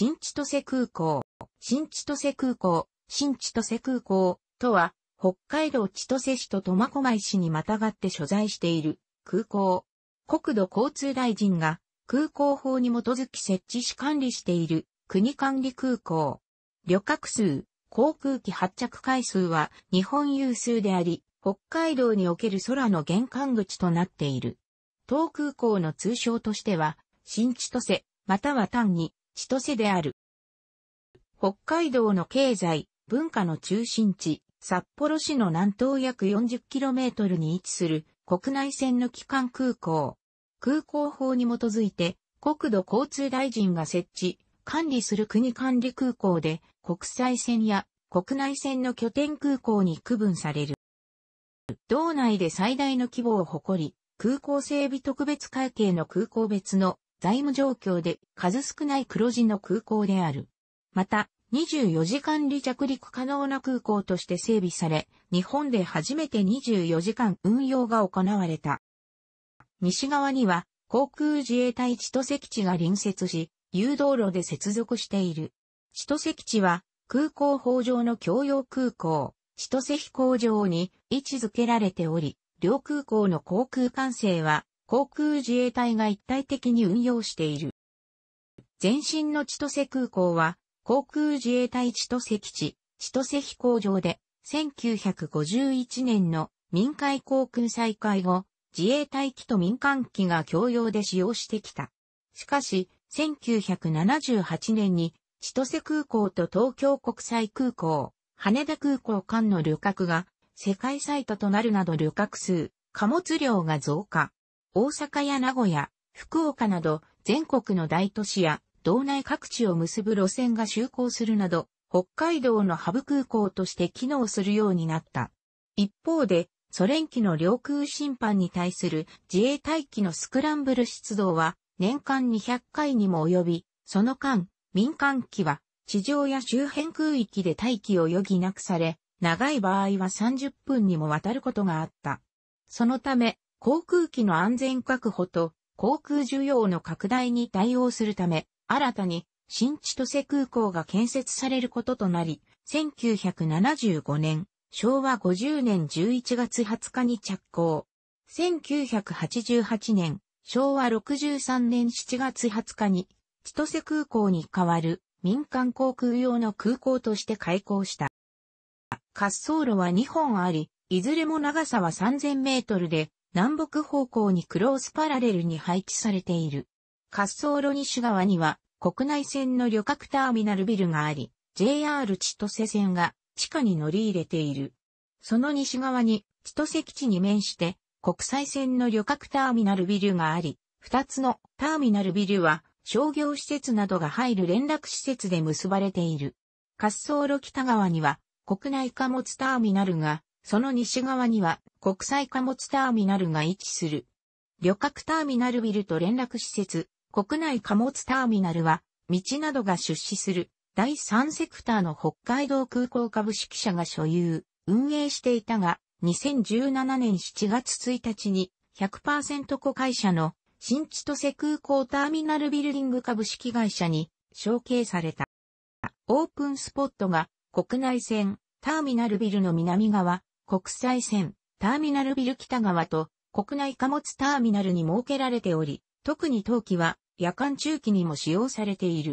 新千歳空港。新千歳空港、新千歳空港とは、北海道千歳市と苫小牧市にまたがって所在している空港。国土交通大臣が空港法に基づき設置し管理している国管理空港。旅客数、航空機発着回数は日本有数であり、北海道における空の玄関口となっている。当空港の通称としては、新千歳、または単に千歳である。北海道の経済、文化の中心地、札幌市の南東約 40km に位置する国内線の機関空港。空港法に基づいて国土交通大臣が設置、管理する国管理空港で国際線や国内線の拠点空港に区分される。道内で最大の規模を誇り、空港整備特別会計の空港別の財務状況で数少ない黒字の空港である。また、24時間離着陸可能な空港として整備され、日本で初めて24時間運用が行われた。西側には航空自衛隊千歳基地が隣接し、誘導路で接続している。千歳基地は空港法上の共用空港、千歳飛行場に位置づけられており、両空港の航空管制は航空自衛隊が一体的に運用している。前身の千歳空港は、航空自衛隊千歳基地、千歳飛行場で、1951年の民海航空再開後、自衛隊機と民間機が共用で使用してきた。しかし、1978年に、千歳空港と東京国際空港、羽田空港間の旅客が世界サイトとなるなど旅客数、貨物量が増加。大阪や名古屋、福岡など全国の大都市や道内各地を結ぶ路線が就航するなど、北海道のハブ空港として機能するようになった。一方で、ソ連機の領空侵犯に対する自衛隊機のスクランブル出動は年間200回にも及び、その間、民間機は地上や周辺空域で待機を余儀なくされ、長い場合は30分にもわたることがあった。そのため、航空機の安全確保と航空需要の拡大に対応するため、新たに新千歳空港が建設されることとなり、1975年、昭和50年11月20日に着工。1988年、昭和63年7月20日に、千歳空港に代わる民間航空用の空港として開港した。滑走路は2本あり、いずれも長さは3000メートルで、南北方向にクロースパラレルに配置されている。滑走路西側には国内線の旅客ターミナルビルがあり、JR 千歳線が地下に乗り入れている。その西側に千歳基地に面して国際線の旅客ターミナルビルがあり、二つのターミナルビルは商業施設などが入る連絡施設で結ばれている。滑走路北側には国内貨物ターミナルがその西側には国際貨物ターミナルが位置する。旅客ターミナルビルと連絡施設、国内貨物ターミナルは、道などが出資する第3セクターの北海道空港株式社が所有、運営していたが、2017年7月1日に100%子会社の新千歳空港ターミナルビルディング株式会社に承継された。オープンスポットが国内線ターミナルビルの南側国際線、ターミナルビル北側と国内貨物ターミナルに設けられており、特に冬季は夜間中期にも使用されている。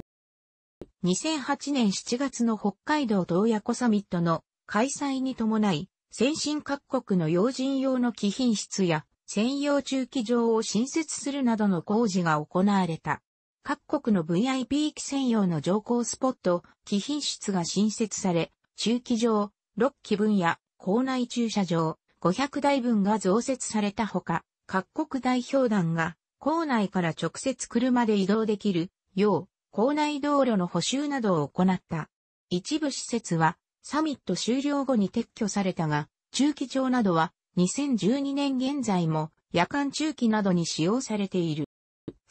2008年7月の北海道洞爺湖サミットの開催に伴い、先進各国の要人用の貴賓室や専用駐機場を新設するなどの工事が行われた。各国の VIP 機専用の乗降スポット、貴賓室が新設され、駐機場、6基分や校内駐車場500台分が増設されたほか、各国代表団が校内から直接車で移動できるよう、校内道路の補修などを行った。一部施設はサミット終了後に撤去されたが、中期場などは2012年現在も夜間中期などに使用されている。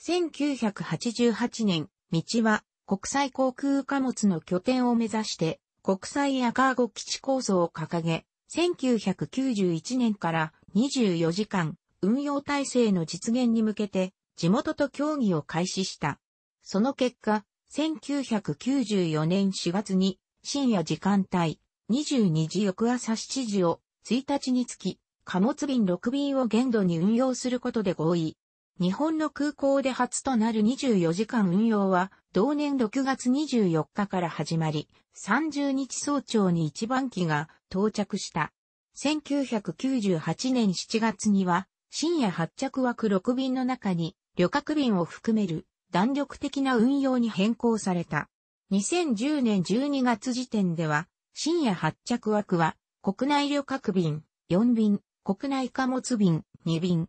1988年、道は国際航空貨物の拠点を目指して国際エアカーゴ基地構想を掲げ、1991年から24時間運用体制の実現に向けて地元と協議を開始した。その結果、1994年4月に深夜時間帯22時翌朝7時を1日につき貨物便6便を限度に運用することで合意。日本の空港で初となる24時間運用は、同年6月24日から始まり、30日早朝に一番機が到着した。1998年7月には、深夜発着枠6便の中に、旅客便を含める弾力的な運用に変更された。2010年12月時点では、深夜発着枠は、国内旅客便4便、国内貨物便2便、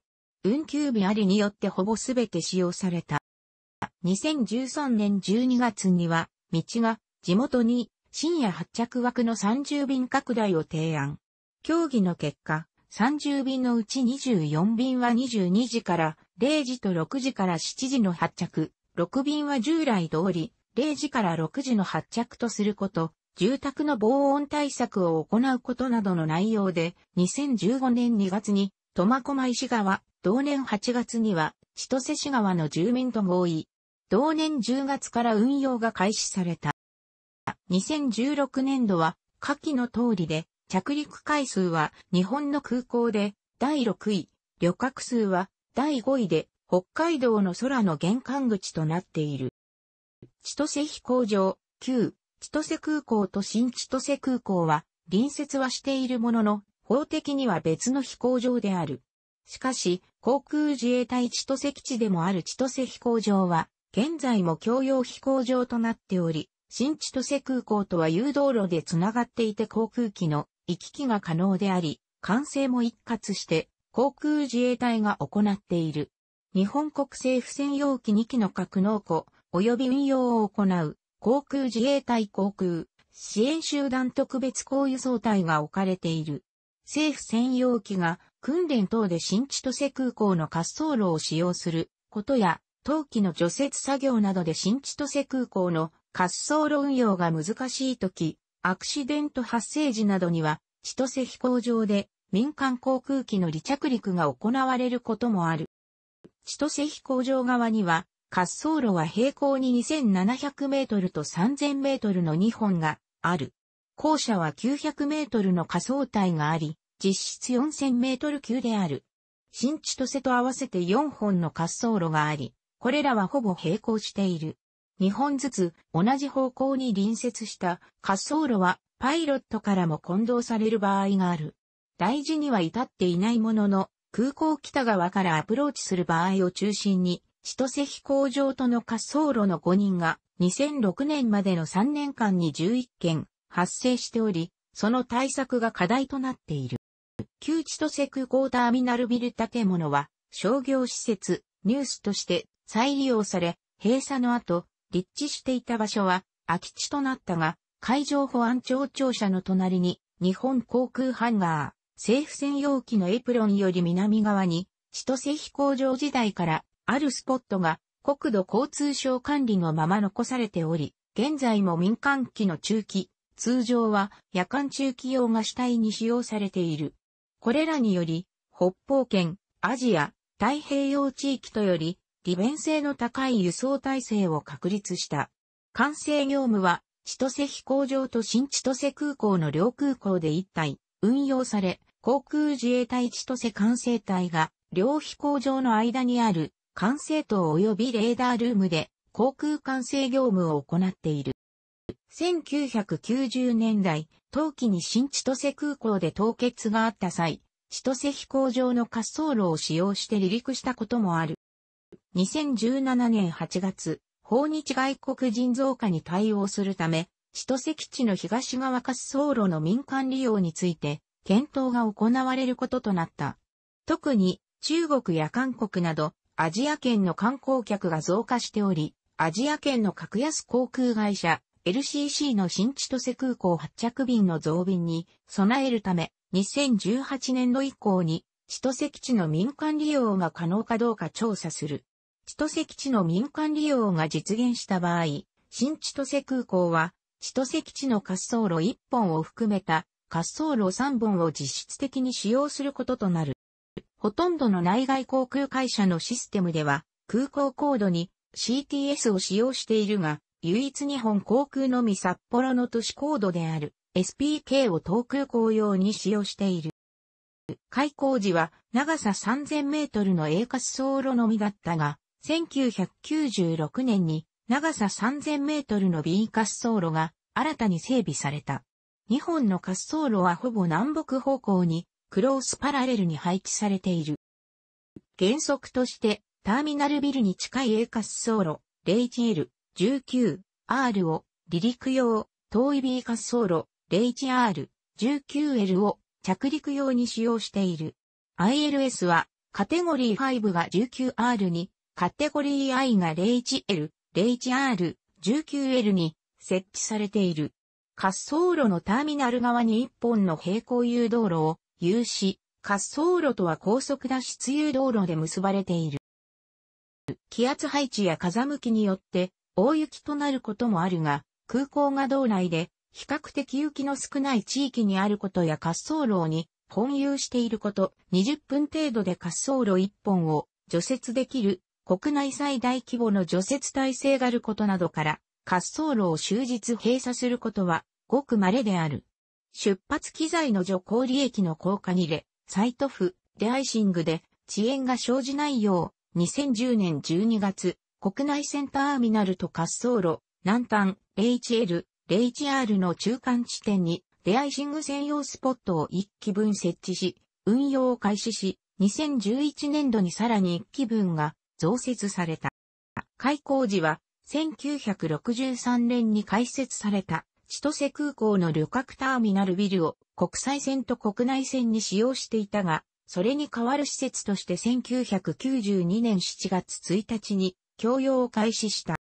運休日ありによってほぼすべて使用された。2013年12月には、道が地元に深夜発着枠の30便拡大を提案。協議の結果、30便のうち24便は22時から0時と6時から7時の発着、6便は従来通り0時から6時の発着とすること、住宅の防音対策を行うことなどの内容で、2015年2月に、苫小牧市川、同年8月には、千歳市川の住民と合意。同年10月から運用が開始された。2016年度は、下記の通りで、着陸回数は日本の空港で第6位、旅客数は第5位で、北海道の空の玄関口となっている。千歳飛行場、旧、千歳空港と新千歳空港は、隣接はしているものの、法的には別の飛行場である。しかし、航空自衛隊千歳基地でもある千歳飛行場は、現在も共用飛行場となっており、新千歳空港とは誘導路でつながっていて航空機の行き来が可能であり、管制も一括して航空自衛隊が行っている。日本国政府専用機2機の格納庫及び運用を行う航空自衛隊航空支援集団特別高輸送隊が置かれている。政府専用機が訓練等で新千歳空港の滑走路を使用することや、冬季の除雪作業などで新千歳空港の滑走路運用が難しいとき、アクシデント発生時などには、千歳飛行場で民間航空機の離着陸が行われることもある。千歳飛行場側には、滑走路は平行に2700メートルと3000メートルの2本がある。校舎は900メートルの仮想帯があり、実質4000メートル級である。新千歳と合わせて4本の滑走路があり、これらはほぼ並行している。2本ずつ同じ方向に隣接した滑走路はパイロットからも混同される場合がある。大事には至っていないものの、空港北側からアプローチする場合を中心に、千歳飛行場との滑走路の5人が2006年までの3年間に11件発生しており、その対策が課題となっている。旧千歳空港ターミナルビル建物は商業施設、ニュースとして再利用され、閉鎖の後、立地していた場所は空き地となったが、海上保安庁庁舎の隣に日本航空ハンガー、政府専用機のエプロンより南側に、千歳飛行場時代からあるスポットが国土交通省管理のまま残されており、現在も民間機の中期、通常は夜間中期用が主体に使用されている。これらにより、北方圏、アジア、太平洋地域とより、利便性の高い輸送体制を確立した。管制業務は、千歳飛行場と新千歳空港の両空港で一体、運用され、航空自衛隊千歳管制隊が、両飛行場の間にある、管制塔及びレーダールームで、航空管制業務を行っている。1990年代、冬季に新千歳空港で凍結があった際、千歳飛行場の滑走路を使用して離陸したこともある。2017年8月、訪日外国人増加に対応するため、千歳基地の東側滑走路の民間利用について、検討が行われることとなった。特に、中国や韓国など、アジア圏の観光客が増加しており、アジア圏の格安航空会社、LCC の新千歳空港発着便の増便に備えるため、2018年度以降に、千歳基地の民間利用が可能かどうか調査する。千歳基地の民間利用が実現した場合、新千歳空港は、千歳基地の滑走路1本を含めた滑走路3本を実質的に使用することとなる。ほとんどの内外航空会社のシステムでは、空港コードに CTS を使用しているが、唯一日本航空のみ札幌の都市高度である SPK を東空港用に使用している。開港時は長さ3000メートルの A 滑走路のみだったが、1996年に長さ3000メートルの B 滑走路が新たに整備された。2本の滑走路はほぼ南北方向にクロースパラレルに配置されている。原則としてターミナルビルに近い A 滑走路、0ー l 19R を離陸用、遠い B 滑走路 01R、19L を着陸用に使用している。ILS はカテゴリー5が 19R に、カテゴリー I が 01L、01R、19L に設置されている。滑走路のターミナル側に1本の平行誘導路を有し、滑走路とは高速脱出誘導路で結ばれている。気圧配置や風向きによって大雪となることもあるが、空港が道内で、比較的雪の少ない地域にあることや滑走路に混有していること、20分程度で滑走路1本を除雪できる国内最大規模の除雪体制があることなどから、滑走路を終日閉鎖することはごく稀である。出発機材の除光利益の効果にれ、サイトフ、デアイシングで遅延が生じないよう、2010年12月、国内線ターミナルと滑走路、南端、h l h r の中間地点に、レアイシング専用スポットを1機分設置し、運用を開始し、2011年度にさらに1機分が増設された。開港時は、1963年に開設された、千歳空港の旅客ターミナルビルを国際線と国内線に使用していたが、それに代わる施設として1992年7月1日に供用を開始した。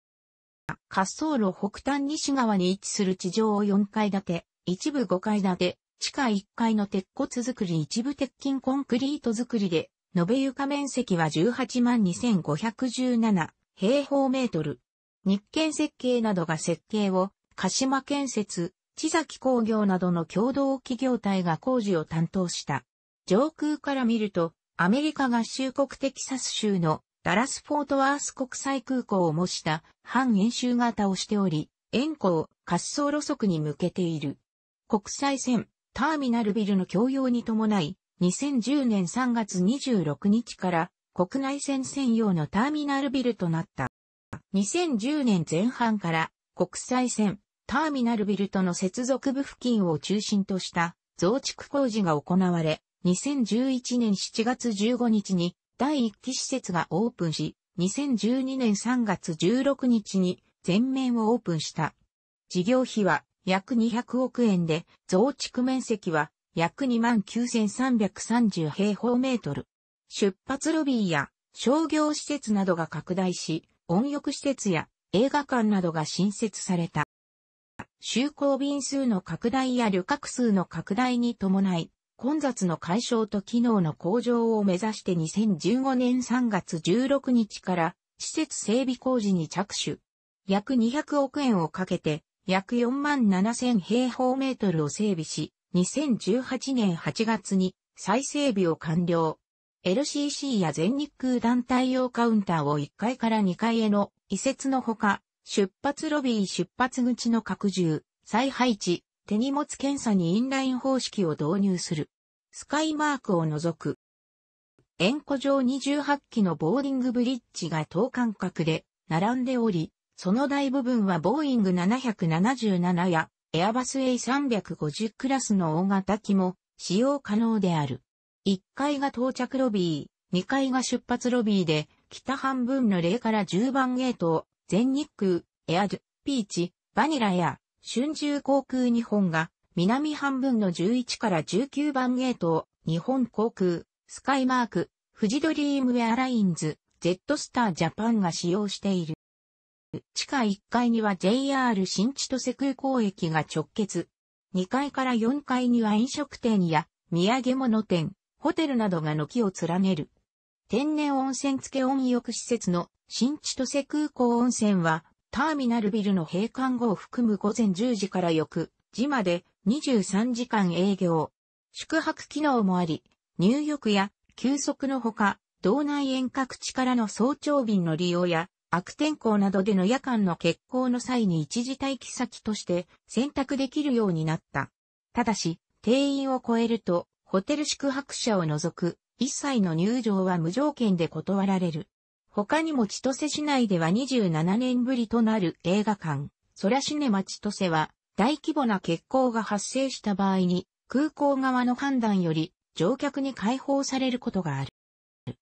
滑走路北端西側に位置する地上を4階建て、一部5階建て、地下1階の鉄骨作り一部鉄筋コンクリート作りで、延べ床面積は18万2517平方メートル。日建設計などが設計を、鹿島建設、地崎工業などの共同企業体が工事を担当した。上空から見ると、アメリカ合衆国テキサス州のダラス・フォートワース国際空港を模した半円周型をしており、円弧、滑走路側に向けている。国際線、ターミナルビルの共用に伴い、2010年3月26日から国内線専用のターミナルビルとなった。2010年前半から国際線、ターミナルビルとの接続部付近を中心とした増築工事が行われ、2011年7月15日に第1期施設がオープンし、2012年3月16日に全面をオープンした。事業費は約200億円で、増築面積は約29,330平方メートル。出発ロビーや商業施設などが拡大し、温浴施設や映画館などが新設された。就航便数の拡大や旅客数の拡大に伴い、混雑の解消と機能の向上を目指して2015年3月16日から施設整備工事に着手。約200億円をかけて約4万7000平方メートルを整備し、2018年8月に再整備を完了。LCC や全日空団体用カウンターを1階から2階への移設のほか、出発ロビー出発口の拡充、再配置、手荷物検査にインライン方式を導入する。スカイマークを除く。円弧状28機のボーディングブリッジが等間隔で並んでおり、その大部分はボーイング777やエアバス A350 クラスの大型機も使用可能である。1階が到着ロビー、2階が出発ロビーで、北半分の0から10番ゲートを、全日空、エアド、ピーチ、バニラや春秋航空日本が、南半分の11から19番ゲートを、日本航空、スカイマーク、富士ドリームウェアラインズ、ジェットスタージャパンが使用している。地下1階には JR 新千歳空港駅が直結。2階から4階には飲食店や土産物店、ホテルなどが軒を連ねる。天然温泉付け温浴施設の新千歳空港温泉はターミナルビルの閉館後を含む午前10時から翌時まで23時間営業。宿泊機能もあり、入浴や休息のほか、道内遠隔地からの早朝便の利用や、悪天候などでの夜間の欠航の際に一時待機先として選択できるようになった。ただし、定員を超えると、ホテル宿泊者を除く、一切の入場は無条件で断られる。他にも千歳市内では27年ぶりとなる映画館、ソラシネマ千歳は、大規模な欠航が発生した場合に、空港側の判断より、乗客に解放されることがある。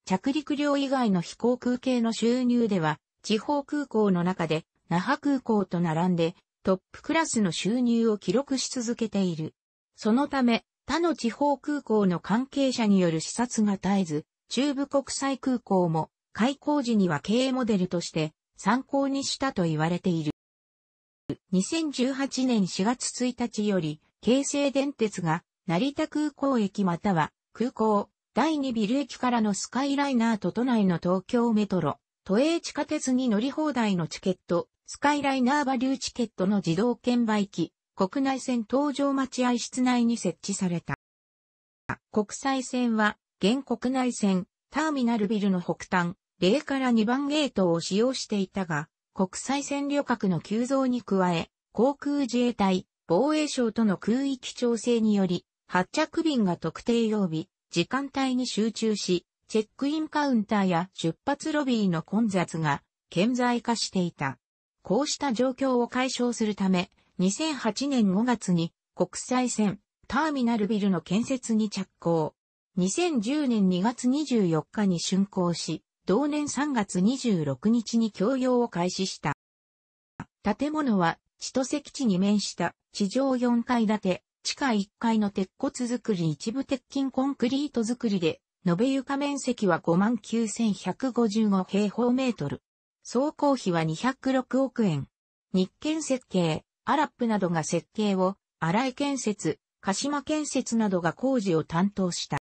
着陸料以外の飛行空系の収入では、地方空港の中で、那覇空港と並んで、トップクラスの収入を記録し続けている。そのため、他の地方空港の関係者による視察が絶えず、中部国際空港も開工時には経営モデルとして参考にしたと言われている。2018年4月1日より、京成電鉄が成田空港駅または空港第2ビル駅からのスカイライナーと都内の東京メトロ、都営地下鉄に乗り放題のチケット、スカイライナーバリューチケットの自動券売機、国内線搭乗待合室内に設置された。国際線は、現国内線、ターミナルビルの北端、0から2番ゲートを使用していたが、国際線旅客の急増に加え、航空自衛隊、防衛省との空域調整により、発着便が特定曜日、時間帯に集中し、チェックインカウンターや出発ロビーの混雑が顕在化していた。こうした状況を解消するため、2008年5月に国際線ターミナルビルの建設に着工。2010年2月24日に竣工し、同年3月26日に供用を開始した。建物は、千歳基地に面した地上4階建て、地下1階の鉄骨造り一部鉄筋コンクリート造りで、延べ床面積は59,155平方メートル。総工費は206億円。日建設計、アラップなどが設計を、荒井建設、鹿島建設などが工事を担当した。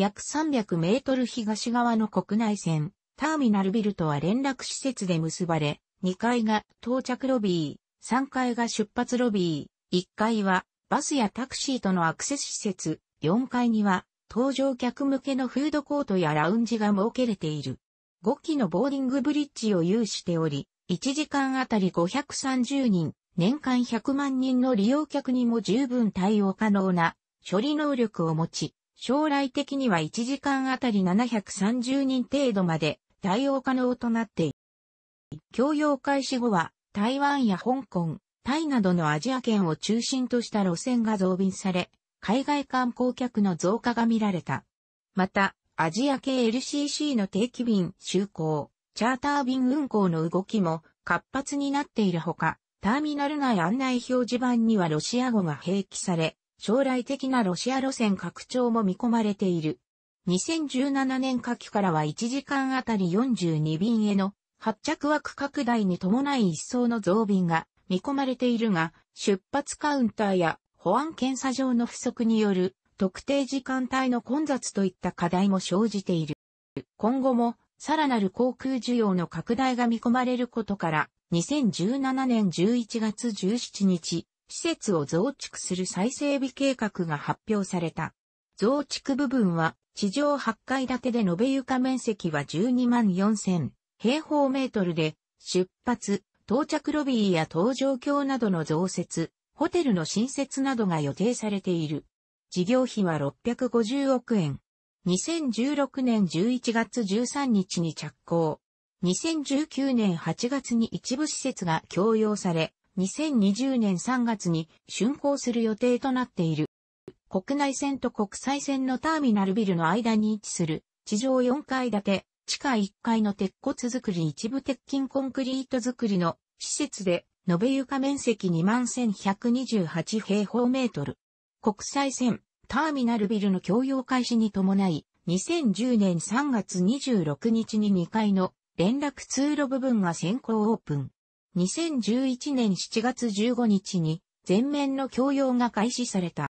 約300メートル東側の国内線、ターミナルビルとは連絡施設で結ばれ、2階が到着ロビー、3階が出発ロビー、1階はバスやタクシーとのアクセス施設、4階には搭乗客向けのフードコートやラウンジが設けれている。5機のボーディングブリッジを有しており、1時間あたり530人、年間100万人の利用客にも十分対応可能な処理能力を持ち、将来的には1時間あたり730人程度まで対応可能となっている。教養開始後は台湾や香港、タイなどのアジア圏を中心とした路線が増便され、海外観光客の増加が見られた。また、アジア系 LCC の定期便就航、チャーター便運航の動きも活発になっているほか、ターミナル内案内表示板にはロシア語が併記され、将来的なロシア路線拡張も見込まれている。2017年夏季からは1時間あたり42便への発着枠拡大に伴い一層の増便が見込まれているが、出発カウンターや保安検査場の不足による特定時間帯の混雑といった課題も生じている。今後もさらなる航空需要の拡大が見込まれることから、2017年11月17日、施設を増築する再整備計画が発表された。増築部分は地上8階建てで延べ床面積は12万4000平方メートルで出発、到着ロビーや搭乗橋などの増設、ホテルの新設などが予定されている。事業費は650億円。2016年11月13日に着工。2019年8月に一部施設が供用され、2020年3月に竣工する予定となっている。国内線と国際線のターミナルビルの間に位置する地上4階建て、地下1階の鉄骨造り一部鉄筋コンクリート造りの施設で、延べ床面積21,128平方メートル。国際線、ターミナルビルの共用開始に伴い、2010年3月26日に2階の連絡通路部分が先行オープン。2011年7月15日に全面の供用が開始された。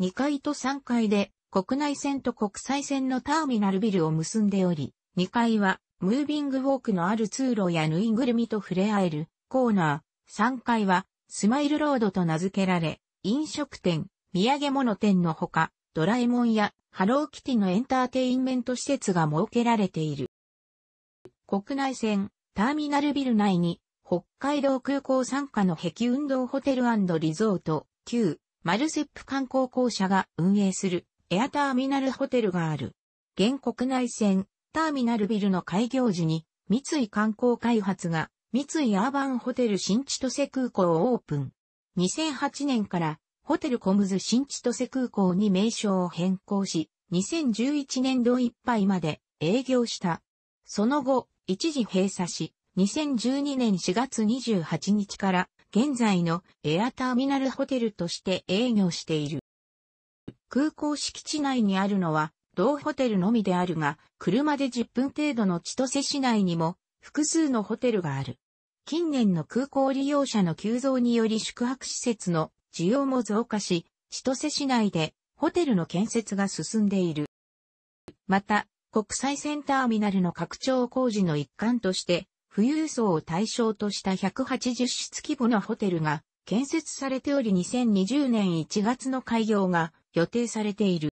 2階と3階で国内線と国際線のターミナルビルを結んでおり、2階はムービングウォークのある通路やぬいぐるみと触れ合えるコーナー、3階はスマイルロードと名付けられ、飲食店、土産物店のほか、ドラえもんやハローキティのエンターテインメント施設が設けられている。国内線、ターミナルビル内に、北海道空港傘下の壁運動ホテルリゾート、旧、マルセップ観光公社が運営する、エアターミナルホテルがある。現国内線、ターミナルビルの開業時に、三井観光開発が、三井アーバンホテル新千歳空港をオープン。2008年から、ホテルコムズ新千歳空港に名称を変更し、2011年度いっぱいまで営業した。その後、一時閉鎖し、2012年4月28日から現在のエアターミナルホテルとして営業している。空港敷地内にあるのは同ホテルのみであるが、車で10分程度の千歳市内にも複数のホテルがある。近年の空港利用者の急増により宿泊施設の需要も増加し、千歳市内でホテルの建設が進んでいる。また、国際線ターミナルの拡張工事の一環として、富裕層を対象とした180室規模のホテルが建設されており2020年1月の開業が予定されている。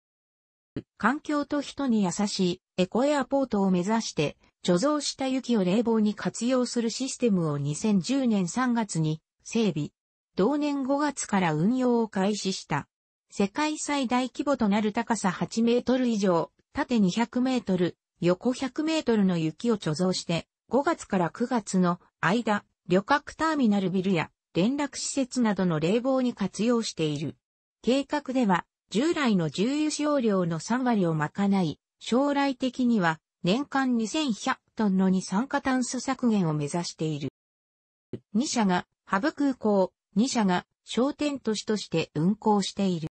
環境と人に優しいエコエアポートを目指して貯蔵した雪を冷房に活用するシステムを2010年3月に整備。同年5月から運用を開始した。世界最大規模となる高さ8メートル以上、縦200メートル、横100メートルの雪を貯蔵して、5月から9月の間、旅客ターミナルビルや連絡施設などの冷房に活用している。計画では、従来の重油使用量の3割を賄い、将来的には年間2100トンの二酸化炭素削減を目指している。2社がハブ空港、2社が商店都市として運行している。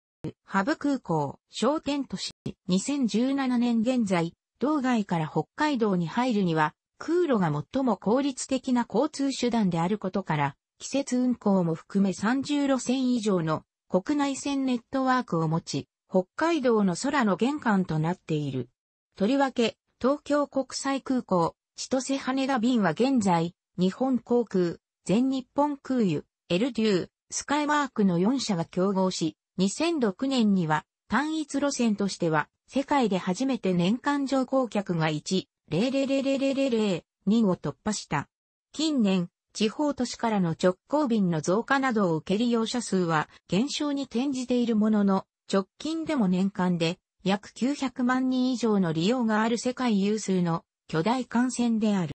ハブ空港、商店都市、2017年現在、道外から北海道に入るには、空路が最も効率的な交通手段であることから、季節運行も含め30路線以上の国内線ネットワークを持ち、北海道の空の玄関となっている。とりわけ、東京国際空港、千歳羽田便は現在、日本航空、全日本空輸、エルデュー、スカイマークの4社が競合し、2006年には単一路線としては世界で初めて年間乗降客が1,000,000を突破した。近年、地方都市からの直行便の増加などを受け利用者数は減少に転じているものの、直近でも年間で約900万人以上の利用がある世界有数の巨大幹線である。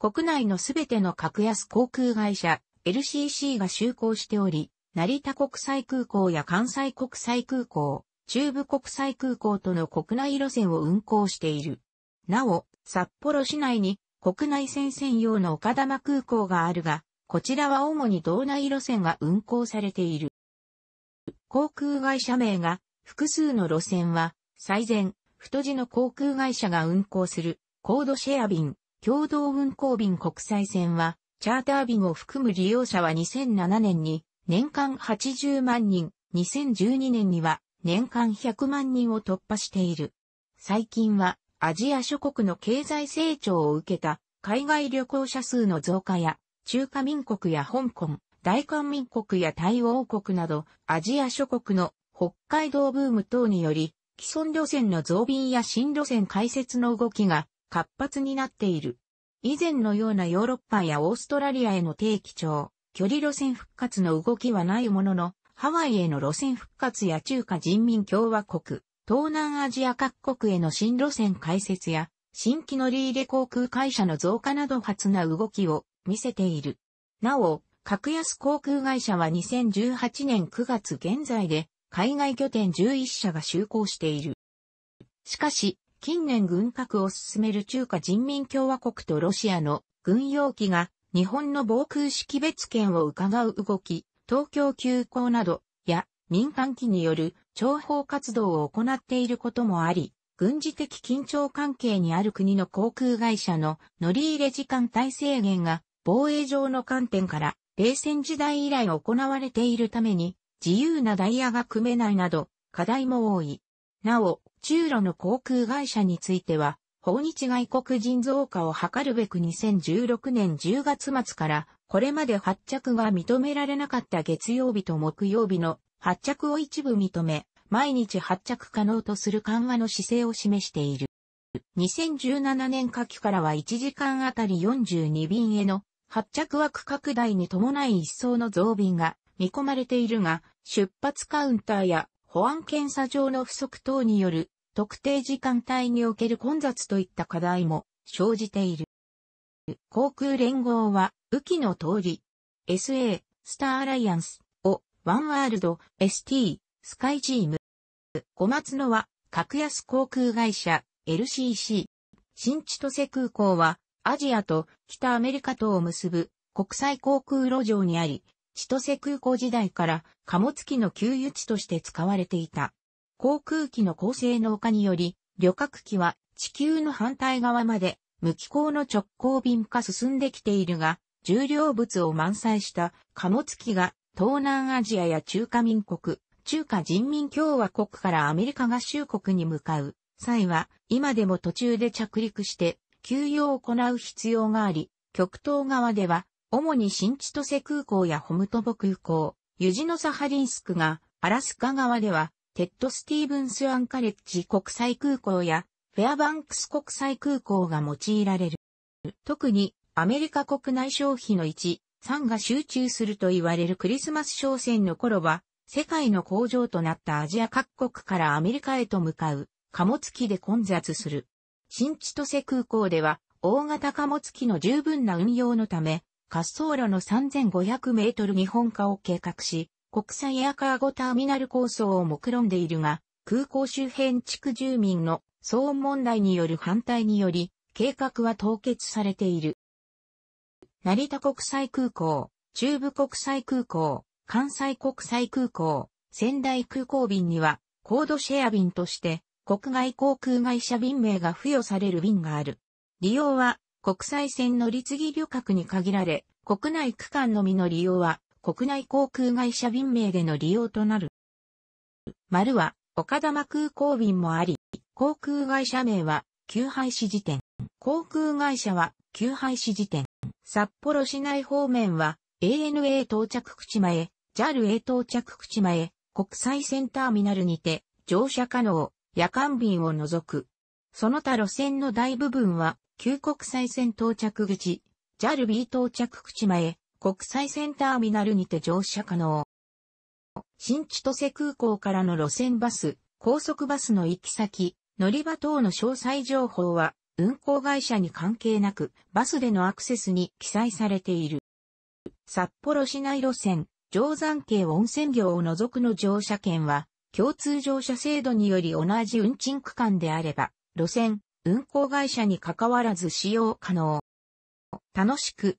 国内のすべての格安航空会社 LCC が就航しており、成田国際空港や関西国際空港、中部国際空港との国内路線を運行している。なお、札幌市内に国内線専用の岡玉空港があるが、こちらは主に道内路線が運行されている。航空会社名が複数の路線は、最前、太字の航空会社が運行する、コードシェア便、共同運航便国際線は、チャーター便を含む利用者は2007年に年間80万人、2012年には年間100万人を突破している。最近はアジア諸国の経済成長を受けた海外旅行者数の増加や中華民国や香港、大韓民国や台湾国などアジア諸国の北海道ブーム等により既存路線の増便や新路線開設の動きが活発になっている。以前のようなヨーロッパやオーストラリアへの定期調距離路線復活の動きはないものの、ハワイへの路線復活や中華人民共和国、東南アジア各国への新路線開設や、新規乗り入れ航空会社の増加など初な動きを見せている。なお、格安航空会社は2018年9月現在で海外拠点11社が就航している。しかし、近年軍拡を進める中華人民共和国とロシアの軍用機が日本の防空識別圏を伺う動き、東京急行など、や民間機による諜報活動を行っていることもあり、軍事的緊張関係にある国の航空会社の乗り入れ時間帯制限が防衛上の観点から冷戦時代以来行われているために自由なダイヤが組めないなど課題も多い。なお、中路の航空会社については訪日外国人増加を図るべく2016年10月末からこれまで発着が認められなかった月曜日と木曜日の発着を一部認め、毎日発着可能とする緩和の姿勢を示している。2017年夏季からは1時間あたり42便への発着枠拡大に伴い一層の増便が見込まれているが、出発カウンターや保安検査場の不足等による特定時間帯における混雑といった課題も生じている。航空連合は、雨季の通り、SA、スターアライアンス、を、ワンワールド、ST、スカイチーム。小松野は、格安航空会社、LCC。新千歳空港は、アジアと北アメリカとを結ぶ国際航空路上にあり、千歳空港時代から貨物機の給油地として使われていた。航空機の高性能化により、旅客機は地球の反対側まで無機構の直行便化進んできているが、重量物を満載した貨物機が東南アジアや中華民国、中華人民共和国からアメリカ合衆国に向かう際は今でも途中で着陸して休養を行う必要があり、極東側では主に新千歳空港やホムトボ空港、ユジノサハリンスクが、アラスカ側ではテッド・スティーブンス・アンカレッジ国際空港やフェアバンクス国際空港が用いられる。特にアメリカ国内消費の1、3が集中すると言われるクリスマス商戦の頃は、世界の工場となったアジア各国からアメリカへと向かう貨物機で混雑する。新千歳空港では大型貨物機の十分な運用のため、滑走路の3500メートル日本化を計画し、国際エアカーゴターミナル構想を目論んでいるが、空港周辺地区住民の騒音問題による反対により、計画は凍結されている。成田国際空港、中部国際空港、関西国際空港、仙台空港便には、コードシェア便として、国外航空会社便名が付与される便がある。利用は、国際線の立議旅客に限られ、国内区間のみの利用は、国内航空会社便名での利用となる。丸は、岡玉空港便もあり、航空会社名は、旧廃止時点。航空会社は、旧廃止時点。札幌市内方面は、ANA 到着口前、JAL a 到着口前、国際線ターミナルにて、乗車可能、夜間便を除く。その他路線の大部分は、旧国際線到着口、JAL B 到着口前、国際線ターミナルにて乗車可能。新千歳空港からの路線バス、高速バスの行き先、乗り場等の詳細情報は、運行会社に関係なく、バスでのアクセスに記載されている。札幌市内路線、定山系温泉業を除くの乗車券は、共通乗車制度により同じ運賃区間であれば、路線、運行会社に関わらず使用可能。楽しく、